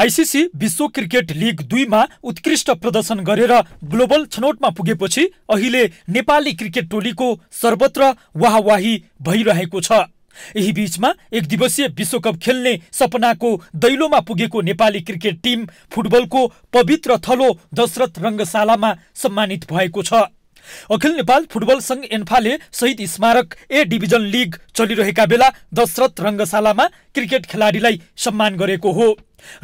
ICC विश्व cricket league दुईमा उत्कृष्ट प्रदर्शन गरेर ग्लोबल छनौटमा पुगेपछि अहिले नेपाली क्रिकेट टोलीको सर्वत्र वाहवाही भइरहेको छ यही बीचमा एक दिवसीय विश्वकप खेल्ने सपनाको दैलोमा पुगेको नेपाली क्रिकेट टिम फुटबलको पवित्र थलो दशरथ रङ्गशालामा सम्मानित भएको छ अखिल नेपाल फुटबल सङ्घ एन्फाले शहीद स्मारक ए डिभिजन लिग चलिरहेका बेला दशरथ रङ्गशालामा क्रिकेट खेलाडीलाई सम्मान गरेको हो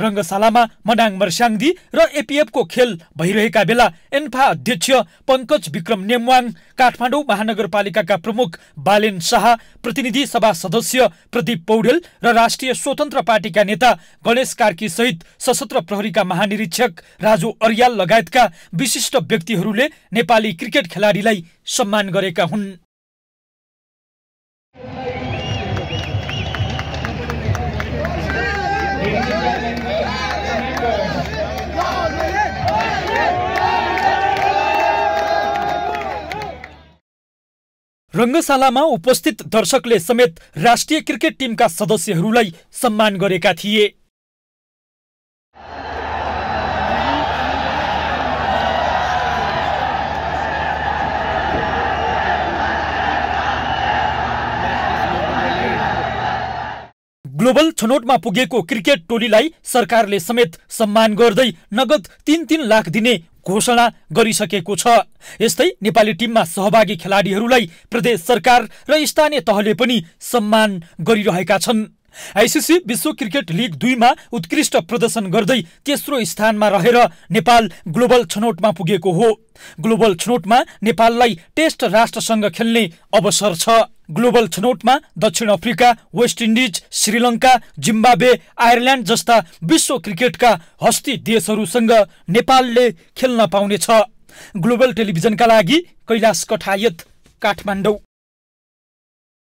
रङ्गशालामा मडाङ मर्स्याङदी र एपिएफको खेल भइरहेका बेला एन्फा अध्यक्ष पङ्कज विक्रम नेमवाङ काठमाडौँ महानगरपालिकाका प्रमुख बालेन शाह प्रतिनिधि सभा सदस्य प्रदीप पौडेल र राष्ट्रिय स्वतन्त्र पार्टीका नेता गणेश कार्की सहित सशस्त्र प्रहरीका महानिरीक्षक राजु अर्याल लगायतका विशिष्ट व्यक्तिहरूले नेपाली क्रिकेट खेलाडीलाई सम्मान गरेका हुन् रङ्गशालामा उपस्थित दर्शकले समेत राष्ट्रिय क्रिकेट टिमका सदस्यहरूलाई सम्मान गरेका थिए ग्लोबल छनौटमा पुगेको क्रिकेट टोलीलाई सरकारले समेत सम्मान गर्दै नगद तिन तिन लाख दिने घोषणा गरिसकेको छ यस्तै नेपाली टिममा सहभागी खेलाडीहरूलाई प्रदेश सरकार र स्थानीय तहले पनि सम्मान गरिरहेका छन् आइसिसी विश्व क्रिकेट लिग दुईमा उत्कृष्ट प्रदर्शन गर्दै तेस्रो स्थानमा रहेर नेपाल ग्लोबल छनौटमा पुगेको हो ग्लोबल छनौटमा नेपाललाई टेस्ट राष्ट्रसँग खेल्ने अवसर छ ग्लोबल छनौटमा दक्षिण Africa West Indies Sri Lanka Zimbabwe Ireland जस्ता विश्व क्रिकेटका हस्ती देशहरूसँग नेपालले खेल्न पाउनेछ ग्लोबल टेलिभिजनका लागि कैलाश कठायत काठमाडौँ